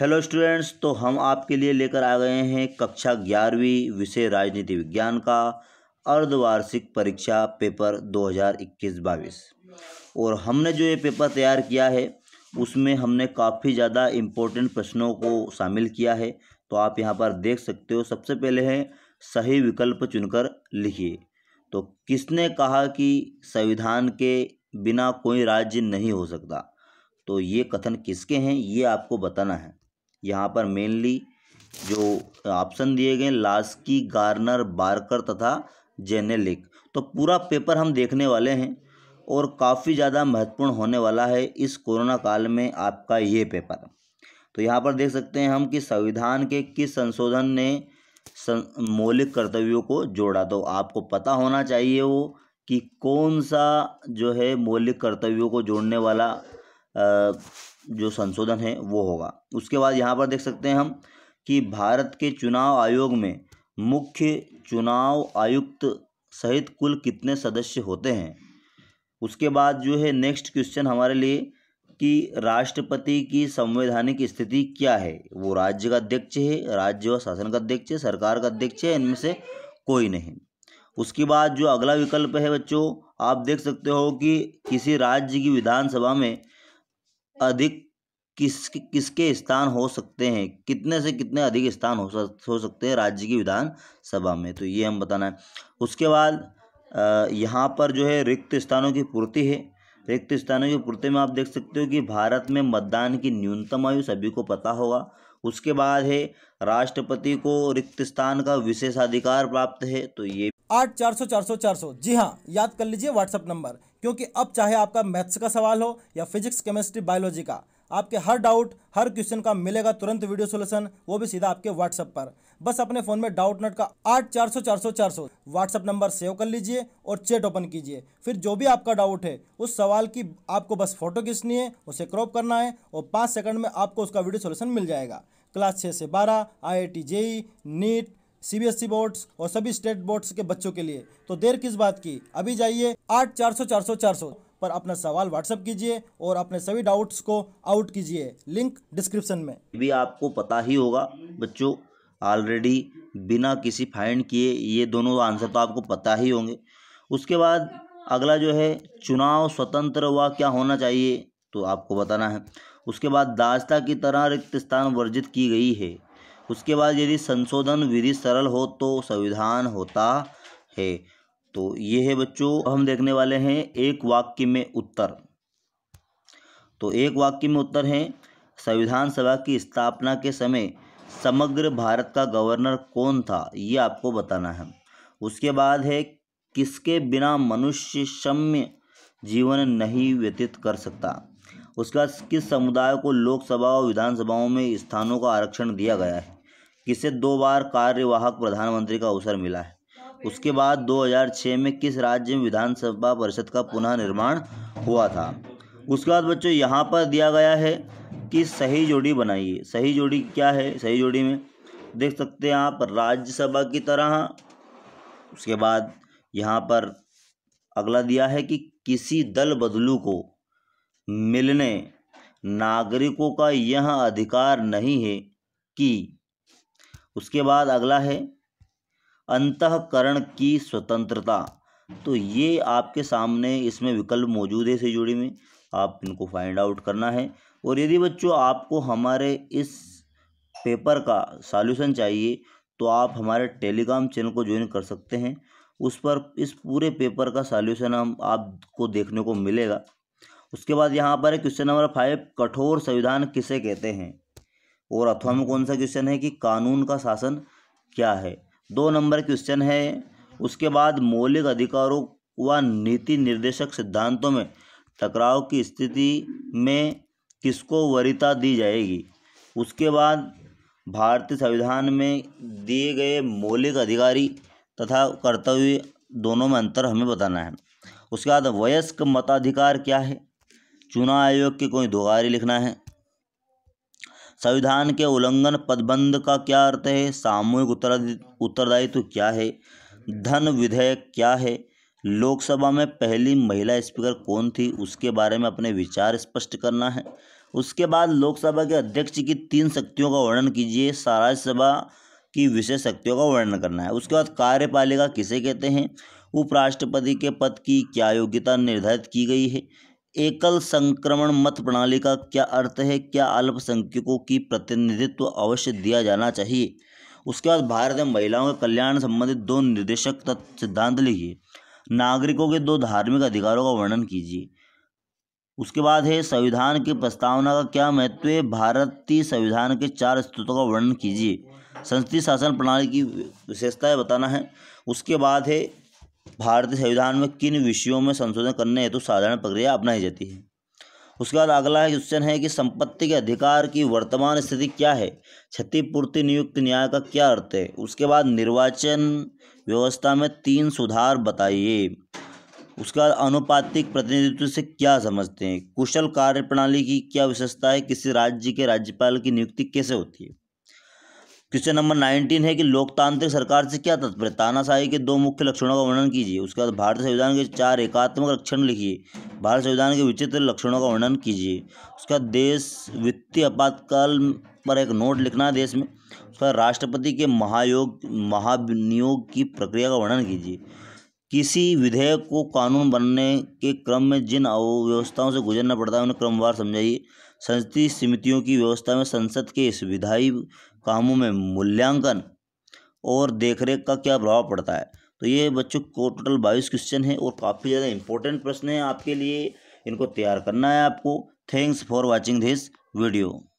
hello students तो हम आपके लिए लेकर आ गए हैं कक्षा ग्यारहवीं विषय राजनीति विज्ञान का अर्धवार्षिक परीक्षा पेपर 2021-22 और हमने जो ये पेपर तैयार किया है उसमें हमने काफ़ी ज़्यादा इम्पोर्टेंट प्रश्नों को शामिल किया है तो आप यहाँ पर देख सकते हो सबसे पहले हैं सही विकल्प चुनकर लिखिए तो किसने कहा कि संविधान के बिना कोई राज्य नहीं हो सकता तो ये कथन किसके हैं ये आपको बताना है यहाँ पर मेनली जो ऑप्शन दिए गए लास्की गार्नर बार्कर तथा जेनेलिक तो पूरा पेपर हम देखने वाले हैं और काफ़ी ज़्यादा महत्वपूर्ण होने वाला है इस कोरोना काल में आपका ये पेपर तो यहाँ पर देख सकते हैं हम कि संविधान के किस संशोधन ने मौलिक कर्तव्यों को जोड़ा तो आपको पता होना चाहिए वो कि कौन सा जो है मौलिक कर्तव्यों को जोड़ने वाला जो संशोधन है वो होगा उसके बाद यहाँ पर देख सकते हैं हम कि भारत के चुनाव आयोग में मुख्य चुनाव आयुक्त सहित कुल कितने सदस्य होते हैं उसके बाद जो है नेक्स्ट क्वेश्चन हमारे लिए कि राष्ट्रपति की संवैधानिक स्थिति क्या है वो राज्य का अध्यक्ष है राज्य व शासन का अध्यक्ष है सरकार का अध्यक्ष है इनमें से कोई नहीं उसके बाद जो अगला विकल्प है बच्चों आप देख सकते हो कि किसी राज्य की विधानसभा में अधिक किस किसके स्थान हो सकते हैं कितने से कितने अधिक स्थान हो सक हो सकते हैं राज्य की विधानसभा में तो ये हम बताना है उसके बाद यहाँ पर जो है रिक्त स्थानों की पूर्ति है रिक्त स्थानों की पूर्ति में आप देख सकते हो कि भारत में मतदान की न्यूनतम आयु सभी को पता होगा उसके बाद है राष्ट्रपति को रिक्त स्थान का विशेषाधिकार प्राप्त है तो ये आठ चार सौ चार सौ चार सौ जी हाँ याद कर लीजिए व्हाट्सअप नंबर क्योंकि अब चाहे आपका मैथ्स का सवाल हो या फिजिक्स केमिस्ट्री बायोलॉजी का आपके हर डाउट हर क्वेश्चन का मिलेगा तुरंत वीडियो सोल्यूशन वो भी सीधा आपके व्हाट्सअप पर बस अपने फ़ोन में डाउट नट का आठ चार सौ चार सौ चार सौ व्हाट्सअप नंबर सेव कर लीजिए और चैट ओपन कीजिए फिर जो भी आपका डाउट है उस सवाल की आपको बस फोटो खींचनी है उसे क्रॉप करना है और पाँच सेकंड में आपको उसका वीडियो सोल्यूशन मिल जाएगा क्लास छः से बारह I I T JEE NEET CBSE boards e और सभी स्टेट बोर्ड्स के बच्चों के लिए तो देर किस बात की अभी जाइए आठ चार सौ चार सौ चार सौ पर अपना सवाल व्हाट्सअप कीजिए और अपने सभी डाउट्स को आउट कीजिए लिंक डिस्क्रिप्शन में भी आपको पता ही होगा बच्चों ऑलरेडी बिना किसी फाइंड किए ये दोनों आंसर तो आपको पता ही होंगे उसके बाद अगला जो है चुनाव स्वतंत्र व क्या होना चाहिए तो आपको बताना है उसके बाद दास्ता की तरह रिक्त स्थान वर्जित की गई है उसके बाद यदि संशोधन विधि सरल हो तो संविधान होता है तो ये है बच्चों हम देखने वाले हैं एक वाक्य में उत्तर तो एक वाक्य में उत्तर है संविधान सभा की स्थापना के समय समग्र भारत का गवर्नर कौन था ये आपको बताना है उसके बाद है किसके बिना मनुष्य सम्य जीवन नहीं व्यतीत कर सकता उसके बाद किस समुदाय को लोकसभा और विधानसभाओं में स्थानों का आरक्षण दिया गया है किसे दो बार कार्यवाहक प्रधानमंत्री का अवसर मिला है उसके बाद 2006 में किस राज्य में विधानसभा परिषद का पुनः निर्माण हुआ था उसके बाद बच्चों यहाँ पर दिया गया है कि सही जोड़ी बनाइए सही जोड़ी क्या है सही जोड़ी में देख सकते हैं आप राज्यसभा की तरह उसके बाद यहाँ पर अगला दिया है कि किसी दल बदलू को मिलने नागरिकों का यह अधिकार नहीं है कि उसके बाद अगला है अंतकरण की स्वतंत्रता तो ये आपके सामने इसमें विकल्प मौजूद है से जुड़ी में आप इनको फाइंड आउट करना है और यदि बच्चों आपको हमारे इस पेपर का सॉल्यूशन चाहिए तो आप हमारे टेलीग्राम चैनल को ज्वाइन कर सकते हैं उस पर इस पूरे पेपर का सॉल्यूशन हम आपको देखने को मिलेगा उसके बाद यहाँ पर है क्वेश्चन नंबर फाइव कठोर संविधान किसे कहते हैं और अथवा में कौन सा क्वेश्चन है कि कानून का शासन क्या है दो नंबर क्वेश्चन है उसके बाद मौलिक अधिकारों व नीति निर्देशक सिद्धांतों में टकराव की स्थिति में किसको वरीता दी जाएगी उसके बाद भारतीय संविधान में दिए गए मौलिक अधिकारी तथा कर्तव्य दोनों में अंतर हमें बताना है उसके बाद वयस्क मताधिकार क्या है चुनाव आयोग की कोई दोगारी लिखना है संविधान के उल्लंघन पदबंध का क्या अर्थ है सामूहिक उत्तरदायित्व क्या है धन विधेयक क्या है लोकसभा में पहली महिला स्पीकर कौन थी उसके बारे में अपने विचार स्पष्ट करना है उसके बाद लोकसभा के अध्यक्ष की तीन शक्तियों का वर्णन कीजिए राज्यसभा की विशेष शक्तियों का वर्णन करना है उसके बाद कार्यपालिका किसे कहते हैं उपराष्ट्रपति के पद की क्या योग्यता निर्धारित की गई है एकल संक्रमण मत प्रणाली का क्या अर्थ है क्या अल्पसंख्यकों की प्रतिनिधित्व अवश्य दिया जाना चाहिए उसके बाद भारत में महिलाओं के कल्याण संबंधित दो निर्देशक तत्व सिद्धांत लिखिए नागरिकों के दो धार्मिक अधिकारों का वर्णन कीजिए उसके बाद है संविधान की प्रस्तावना का क्या महत्व है भारतीय संविधान के चार स्तुत्व का वर्णन कीजिए संसदीय शासन प्रणाली की विशेषताएं बताना है उसके बाद है भारतीय संविधान में किन विषयों में संशोधन करने हेतु तो साधारण प्रक्रिया अपनाई जाती है उसके बाद अगला है क्वेश्चन है कि संपत्ति के अधिकार की वर्तमान स्थिति क्या है क्षतिपूर्ति नियुक्त न्याय का क्या अर्थ है उसके बाद निर्वाचन व्यवस्था में तीन सुधार बताइए उसके बाद अनुपातिक प्रतिनिधित्व से क्या समझते हैं कुशल कार्यप्रणाली की क्या विशेषता है किसी राज्य के राज्यपाल की नियुक्ति कैसे होती है क्वेश्चन नंबर नाइनटीन है कि लोकतांत्रिक सरकार से क्या तात्पर्य तानाशाही के दो मुख्य लक्षणों का वर्णन कीजिए उसके बाद भारत संविधान के चार एकात्मक लक्षण लिखिए भारत संविधान के विचित्र लक्षणों का वर्णन कीजिए उसके बाद देश वित्तीय आपातकाल पर एक नोट लिखना है देश में उसका राष्ट्रपति के महायोग महानियोग की प्रक्रिया का वर्णन कीजिए किसी विधेयक को कानून बनने के क्रम में जिन अव्यवस्थाओं से गुजरना पड़ता है उन्हें क्रमवार समझाइए संसदीय समितियों की व्यवस्था में संसद के इस विधायी कामों में मूल्यांकन और देखरेख का क्या प्रभाव पड़ता है तो ये बच्चों को टोटल बाईस क्वेश्चन है और काफ़ी ज़्यादा इंपॉर्टेंट प्रश्न है आपके लिए इनको तैयार करना है आपको thanks for watching this video